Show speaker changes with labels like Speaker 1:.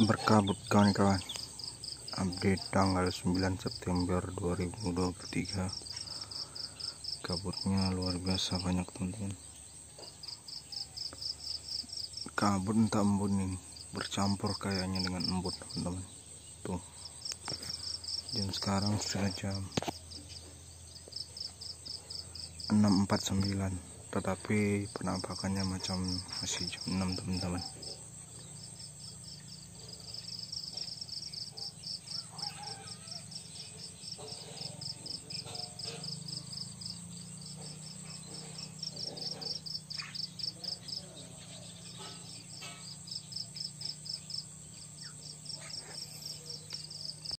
Speaker 1: berkabut kawan-kawan update tanggal 9 September 2023 kabutnya luar biasa banyak teman-teman kabut entah embun nih bercampur kayaknya dengan embun teman-teman tuh jam sekarang sudah jam 6.49 tetapi penampakannya macam masih jam 6 teman-teman